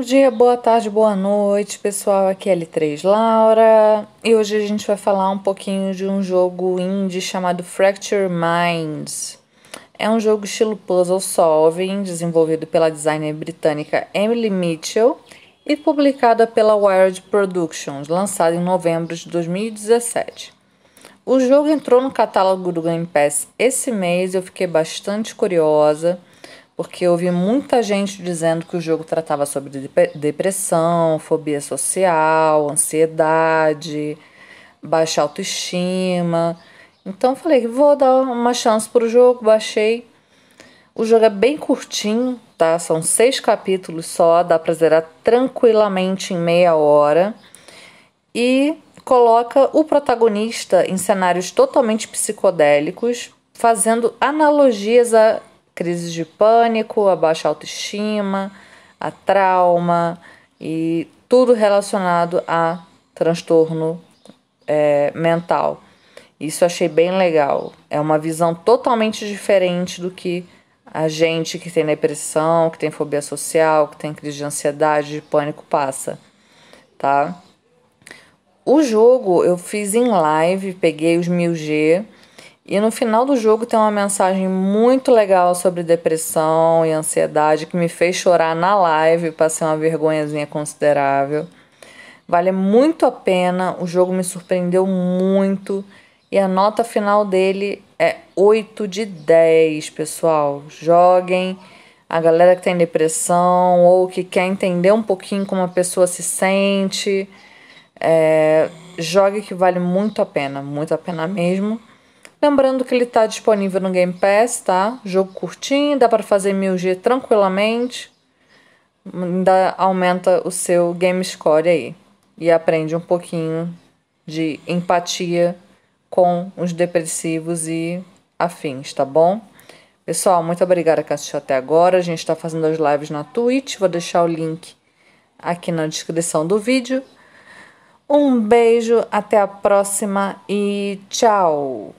Bom dia, boa tarde, boa noite, pessoal. Aqui é L3 Laura e hoje a gente vai falar um pouquinho de um jogo indie chamado Fracture Minds. É um jogo estilo puzzle solving, desenvolvido pela designer britânica Emily Mitchell e publicada pela Wired Productions, lançado em novembro de 2017. O jogo entrou no catálogo do Game Pass esse mês e eu fiquei bastante curiosa porque eu ouvi muita gente dizendo que o jogo tratava sobre depressão, fobia social, ansiedade, baixa autoestima. Então eu falei que vou dar uma chance pro jogo, baixei. O jogo é bem curtinho, tá? São seis capítulos só, dá pra zerar tranquilamente em meia hora. E coloca o protagonista em cenários totalmente psicodélicos, fazendo analogias a crises de pânico, a baixa autoestima, a trauma e tudo relacionado a transtorno é, mental. Isso achei bem legal. É uma visão totalmente diferente do que a gente que tem depressão, que tem fobia social, que tem crise de ansiedade, de pânico passa, tá? O jogo eu fiz em live, peguei os 1000G e no final do jogo tem uma mensagem muito legal sobre depressão e ansiedade que me fez chorar na live, passei uma vergonhazinha considerável. Vale muito a pena, o jogo me surpreendeu muito e a nota final dele é 8 de 10, pessoal. Joguem. A galera que tem depressão ou que quer entender um pouquinho como a pessoa se sente, é, jogue que vale muito a pena, muito a pena mesmo. Lembrando que ele está disponível no Game Pass, tá? Jogo curtinho, dá para fazer 1000G tranquilamente. Ainda aumenta o seu game score aí. E aprende um pouquinho de empatia com os depressivos e afins, tá bom? Pessoal, muito obrigada que assistiu até agora. A gente está fazendo as lives na Twitch. Vou deixar o link aqui na descrição do vídeo. Um beijo, até a próxima e tchau!